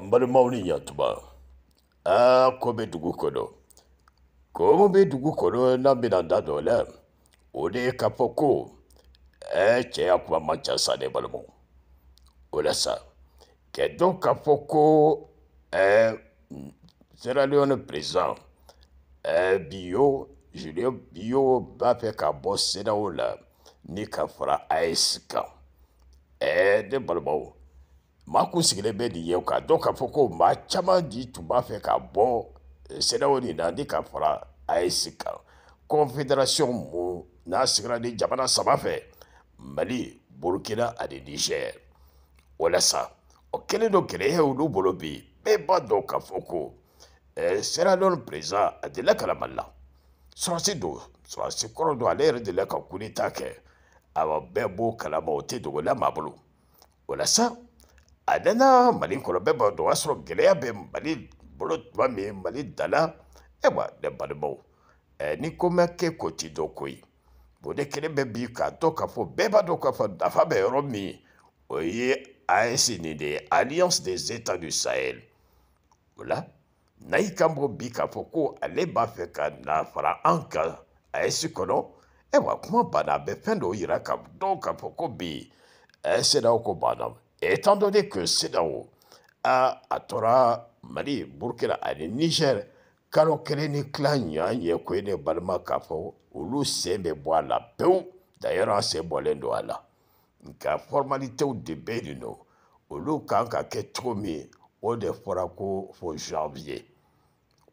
n balimaw ni yantuma aa ko bɛ dugu kɔnɔ ko mun bɛ dugu kɔnɔ n'an bɛna da dɔ la o de ye k'a fɔ ko ɛɛ e, cɛ ya kuma man ca sa ne balimaw o la sa kɛ dɔn k'a fɔ ko ɛɛ e, sierra leone président ɛɛ e, biyo julien biyo b'a fɛ ka bɔ senaw la ni ka fara as kan ɛɛ ne balimaw maa kun sigilen bɛ nin ye k'a dɔn k'a fɔ ko maa caman de tun b'a fɛ ka bɔ sɛnɛw nin na ni ka fara AES kan confédération mun n'a sigira ni jamana saba fɛ mali burukina ani niger walasa o kɛlen don gɛlɛya olu bolo bi bɛɛ b'a dɔn k'a fɔ ko e, sierra leone président a delila ka na mali la sɔrɔsi don sɔrɔsi kɔrɔ don ale yɛrɛ delila ka coup d'état kɛ a bɛɛ b'o kalama o tɛ dogo la maa bolo walasa a nana mali kɔnɔ bɛɛ b'a dɔn o y'a sɔrɔ gɛlɛya bɛ mali bolo tuma min mali dala ayiwa ne balimaw ɛɛ ni ko ma kɛ ko ti dɔn ko ye bon ne kelen bɛ bi k'a dɔn k'a fɔ bɛɛ b'a dɔn k'a fɔ nafa bɛ yɔrɔ min o ye AES nin de ye alliance des états du sahel o la nayi kan bɔ bi k'a fɔ ko ale b'a fɛ ka na fara an kan AES kɔnɔ ayiwa kuma banna a bɛ fɛn dɔw yira ka dɔn k'a fɔ ko bi ɛɛ CEDEAO ko banna étant donné que CEDAW a, a tora Mali, Burkina ani Niger kalo kelen ni tila ɲa ɲɛ ko ye ne balima k'a fɔ la pewu d'ailleurs an sen bɔlen don a la nka formalitew de bɛ yen nɔ olu kan ka kɛ cogo de fɔra ko fo janvier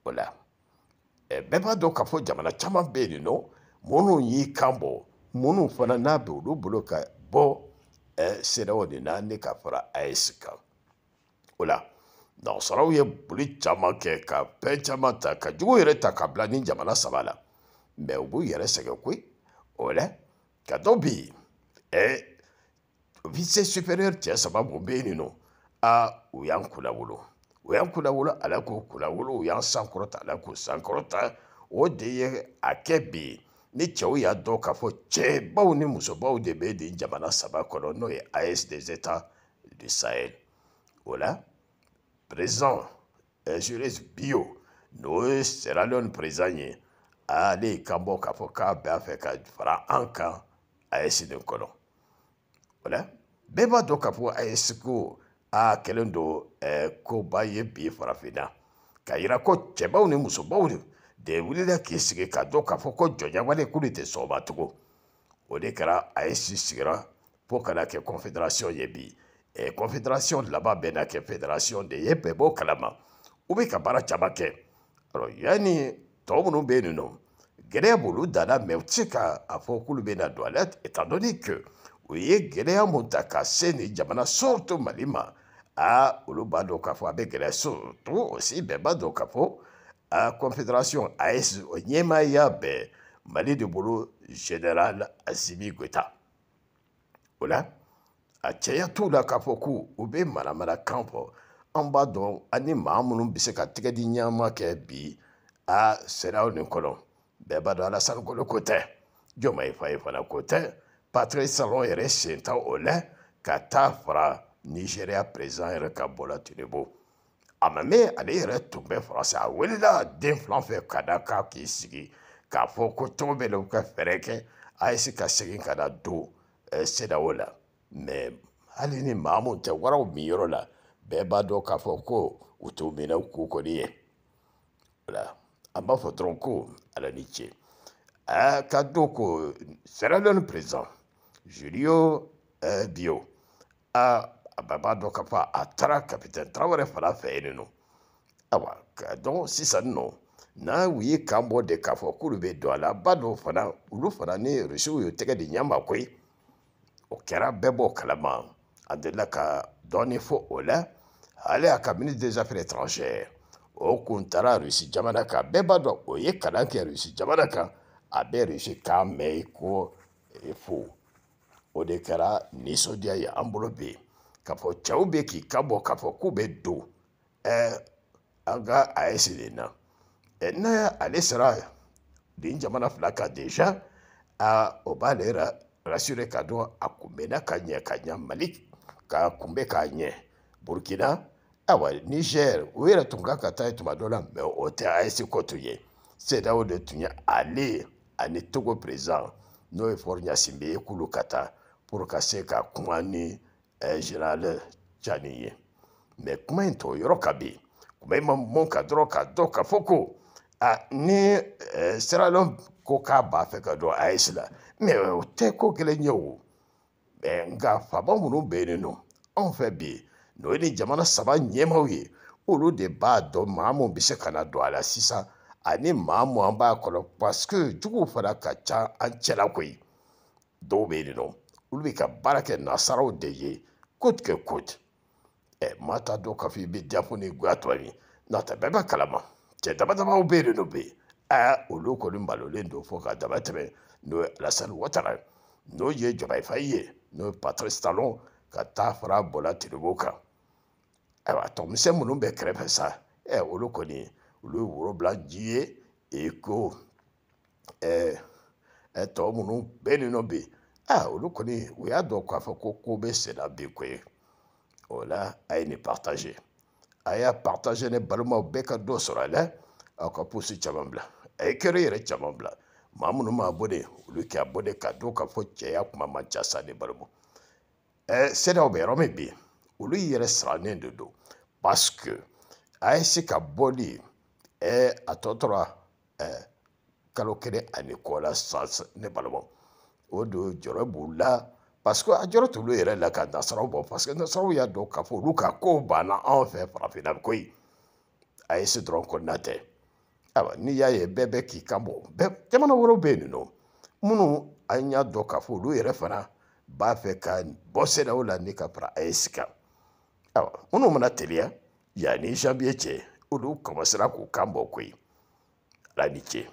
o la eh ɛ bɛɛ b'a dɔn k'a fɔ jamana caman bɛ yen y'i kan bɔ fana n'a bɛ olu bolo siraw de naani ka fara AES kan o la nansaraw ye boli caman kɛ ka fɛn caman ta ka jugu yɛrɛ ta ka bila ni jamana saba la mɛ u b'u yɛrɛ sɛgɛn koyi o la ka dɔw bɛ yen ɛ vice supérieur cɛ saba mun bɛ yen nɔ aa u y'an kunnawolo u y'an kunnawolo ala k'o kunnawolo u y'an sankɔrɔta ala k'o sankɔrɔta o de ye a kɛ bi ni cɛw y'a dɔn k'a fɔ cɛbaw ni musobaw de bɛ nin jamana saba kɔnɔ n'o ye as des états du sahel o la président jures bio n'o ye sierra leone président ye ale ye kan bɔ k'a fɔ k'a b'a fɛ ka fara an kan as nin kɔnɔ o la bɛɛ b'a dɔn k'a fɔ as ko a kɛlen don koba ye bi farafinna k'a yira ko cɛbaw ni musobaw de de wulila k'i sigi ka dɔn k'a fɔ ko jɔnjawale k'olu tɛ sɔn o ma tugun o de kɛra a ye si sigira fo ka na kɛ confédération ye bi ɛ confédération laban bɛ na kɛ fédération de ye bɛɛ b'o kalama u bɛ ka baara caman kɛ alors yanni tɔw minnu bɛ yen nɔ gɛlɛya b'olu dan na mɛ u tɛ se ka a fɔ k'olu bɛ na don a la étant donné que u ye gɛlɛya mun ta ka se nin jamana surtout mali ma aa olu b'a dɔn k'a fɔ a bɛ gɛlɛya surtout aussi bɛɛ b'a dɔn k'a fɔ. à Confédération AS Onyema Yabe, Mali de Boulou, Général Ola, à cɛya ben, bah, la Kapoku, fɔ Maramara u en maramarakakan fɔ b'a ani maa minnu se bi a Serao nin kɔnɔ bɛɛ b'a la alasani kolo ko tɛ jɔnma patrice salon et sen ta o la ka taa a ma mɛn ale yɛrɛ tun bɛ faransi a wulila den filan fɛ ka da k'a k'i sigi k'a fɔ ko cogo bɛɛ la u ka fɛɛrɛ kɛ ayise ka segin ka na don sedaw la mɛ hali ni maamu tɛ waraw min yɔrɔ la bɛɛ b'a dɔn k'a fɔ ko u t'u minɛ k'u kɔni ye wala an b'a fɔ dɔrɔn ko ala ni ce aa ka don ko sɛrɛlɛni perezan julio bio aa bɛɛ b'a dɔn k'a fɔ a taara kapitɛn tarawele fara fɛ yen nɔ ayiwa ka dɔn sisan nɔ n'a u ye kan bɔ de k'a fɔ k'olu bɛ don a la ba dɔw fana olu fana ni rusiw y'u tɛgɛ di ɲɛma koyi o kɛra bɛɛ b'o kalama a delila ka dɔɔnin fɔ o la ale y'a ka ministre des affaires étrangères o kun taara rusi jamana kan bɛɛ b'a dɔn o ye kalan kɛ rusi jamana kan a bɛ rusi kan mɛn ko e fo o de kɛra nisɔndiya ye an bolo bi k'a fɔ cɛw bɛ k'i ka bɔ k'a fɔ k'u bɛ don ɛɛ an ka AES e de na ɛ n'a y'ale sara nin jamana fila kan déjà aa o b'ale ra rassuré k'a dɔn a kunbɛnna ka ɲɛ ka ɲa Mali k'a kunbɛ k'a ɲɛ Burukina awa Niger o yɛrɛ tun kan ka taa ye tuma dɔ la mɛ o tɛ AES e ko tun ye CEDEAO de tun ye ale ani Togo président n'o ye Faure Gnassingbé ye k'olu ka taa pour ka se ka kuma ni ɛziralɛ jani ye mɛ kuma in t'o yɔrɔ ka bi kuma ma mɔn ka dɔrɔn ka dɔn ka fɔ ko a ni ɛɛ e, siralɛn ko k'a b'a fɛ ka don ayisi la mɛ o tɛ ko kelen ye o mɛ nka faama munu bɛ yen nɔ anw fɛ bi n'o ye ni jamana saba ɲɛmaw ye olu de b'a dɔn maa mun bɛ se ka na don a la sisan ani maa mun an b'a kɔnɔ parce que juguw fana ka ca an cɛla koyi dɔw bɛ yen nɔ. olu bɛ ka baara kɛ nasaraw de ye kote kɛ kote ɛ maa t'a dɔn k'a fɔ i bɛ diyafu ni goya tɔ ye n'o tɛ bɛɛ b'a kalama cɛ dama damaw bɛ yen nɔ bɛ yen olu kɔni malolen don fo ka dama tɛmɛ n'o ye alasani watara n'o ye jɔnbayifa ye n'o ye patirisi talon ka taa fara bɔla tiribo kan ayiwa tɔmisɛn minnu bɛ kɛrɛfɛ sa ɛ olu kɔni olu ye woro bila ji ye eko ɛɛ ɛ tɔ minnu bɛɛ yen nɔ bɛ yen. Ah, olu kɔni u y'a dɔn k'a fɔ ko ko bɛ sen na bi koyi o la a ye nin partage a y'a partage ne balimaw bɛɛ ka dɔ sɔrɔ a la aw ka posi caman bila a ye kɛra yɛrɛ caman bila maa minnu m'a bɔde olu kɛ a bɔde ka dɔn k'a fɔ cɛya kuma man ca sa ne balimaw ɛɛ sɛnɛw bɛ yɔrɔ min bi olu yɛrɛ sirannen de don parce que a ye se ka bɔli ɛɛ a tɔ tora ɛɛ kalo kelen ani kɔ la sisan ne balimaw. o don jɔrɔ b'u la parce que a jɔrɔ t'olu yɛrɛ la ka nasaraw bɔ parce que nasaraw y'a dɔn k'a fɔ olu ka ko banna anw fɛ farafinna koyi a ye se dɔrɔn kɔnɔna tɛ ayiwa n'i y'a ye bɛɛ bɛ k'i kan bɔ bɛɛ jamana wɛrɛw bɛ yen nɔ minnu an y'a dɔn k'a fɔ olu yɛrɛ fana b'a fɛ ka bɔ sedaw la ni ka fara AES kan ayiwa minnu mana teliya yanni janvier cɛ olu kɔmasera k'u kan bɔ koyi ala ni ce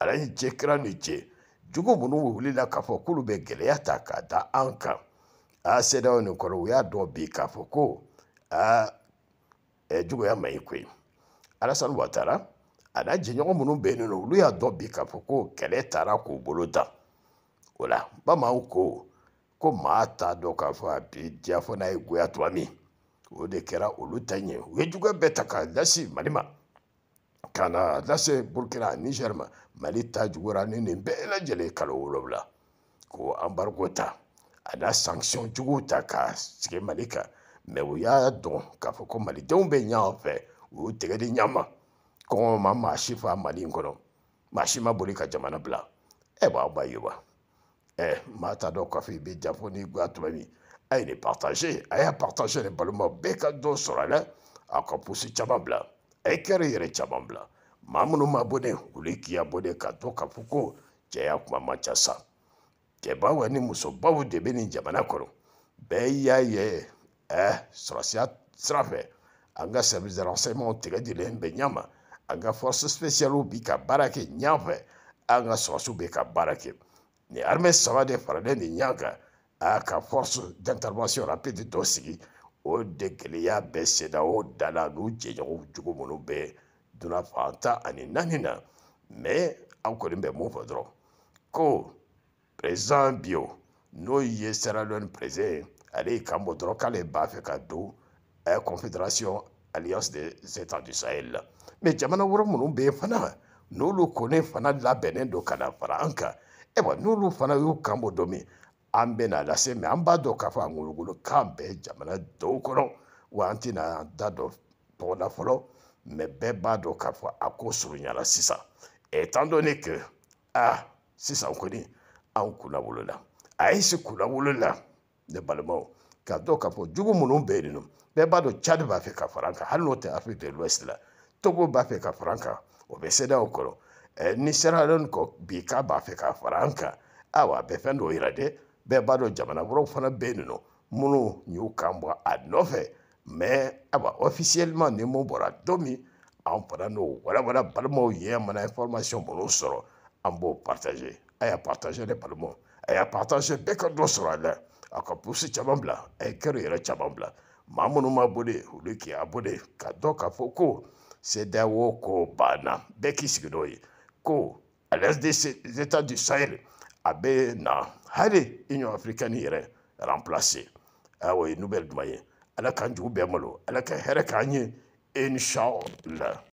ala ni ce kira ni ce. Jogo minnu wulila k'a fɔ k'olu bɛ gɛlɛya ta k'a da an kan a CEDEAO nin kɔrɔ u y'a dɔn bi k'a fɔ ko aa ɛ juguya man ɲi koyi Alassane Ouattara a n'a jɛɲɔgɔn minnu bɛ yen nɔ olu y'a dɔn bi k'a fɔ ko kɛlɛ taara k'u bolo da o la bamananw ko ko maa t'a dɔn k'a fɔ a bi diya fɔ n'a ye goya tuma min o de kɛra olu ta ɲɛ u ye juguya bɛɛ ta k'a lasi Mali ma Kana, dase lase burkina niger ma mali eh bah, bah, bah. Eh, ta jugura ni nin bɛɛ ko anbargo ta a sanction juguw ta ka sigi mali kan mɛ y'a dɔn k'a fɔ ko malidenw bɛ ou fɛ u y'u ma jamana b'a ba ye wa ɛ maa t'a dɔn k'a fɔ i partagé, n'i a partage ekere yɛrɛ caman bila maa minnu ma bɔnɛ olu k'i ya bɔnɛ ka to ka fɔ ko cɛ ya kuma ma ca sa cɛbaw ni musobaw de bɛ nin jamana kɔnɔ bɛɛ y'a ye ɛ eh, sɔrɔsiya sira fɛ an ka service renseignement tigɛ dilen bɛ ɲɛ ma an ka force spéciale bi ka baara kɛ ɲɛ fɛ an ka sɔrɔsiw bɛ ka baara kɛ nin armée saba de faralen nin ɲɛ kan a ka force d'intervention rapide dɔ sigi o de gɛlɛya bɛɛ seda o da la n'u jɛɲɔgɔn cogo minnu bɛ donna fan tan ani naani na mɛ an kɔni bɛ mun fɔ dɔrɔn ko perezan bio n'o ye sieralɔni perezan ye ale y'i kan bɔ dɔrɔn k'ale b'a fɛ ka don ɛ confédération alliance des états du sahel la mɛ jamana wɛrɛ minnu bɛ yen fana n'olu kɔni fana labɛnnen don ka na fara an kan ayiwa n'olu fana y'u kan bɔ don min an bɛna lase mɛ an b'a dɔn k'a fɔ a ŋoloŋolo kan bɛ jamana dɔw kɔnɔ wa an tɛna an da dɔn tɔgɔ la fɔlɔ mɛ bɛɛ b'a dɔn k'a fɔ a ko surunyala sisan étant donné que ah sisan kɔni anw kunna wolola AES kunna la ne balimaw k'a dɔn k'a fɔ jugu minnu bɛ yen nɔ bɛɛ b'a dɔn Tchad b'a fɛ ka fara an kan hali n'o tɛ Afrique de l'Ouest la Togo b'a fɛ ka fara an kan o bɛ CEDEAO kɔnɔ e, ɛɛ ni Sierra Leone kɔ bi k'a b'a fɛ ka fara an kan awa a bɛ fɛn dɔw yira dɛ bɛɛ b'a dɔn jamana wɛrɛw fana bɛ yen nɔ minnu y'u kan bɔ a nɔfɛ mɛ ayiwa ofisiyɛlima ni mun bɔra don min an fana n'o walawala balimaw ye mana information minnu sɔrɔ an b'o partage a y'a partage ne balimaw a y'a partage bɛɛ ka dɔ sɔrɔ a la a ka pusi caman bila a ye kɛrɛ yɛrɛ caman bila maa minnu ma bode olu k'i a bode ka dɔn k'a fɔ ko sedawo ko banna bɛɛ k'i sigi n'o ye ko à l'est des du sahel Abe na hali inyo africaine yɛrɛ remplacer o ye nouvelle duman ala k'an jugu ala ka inshallah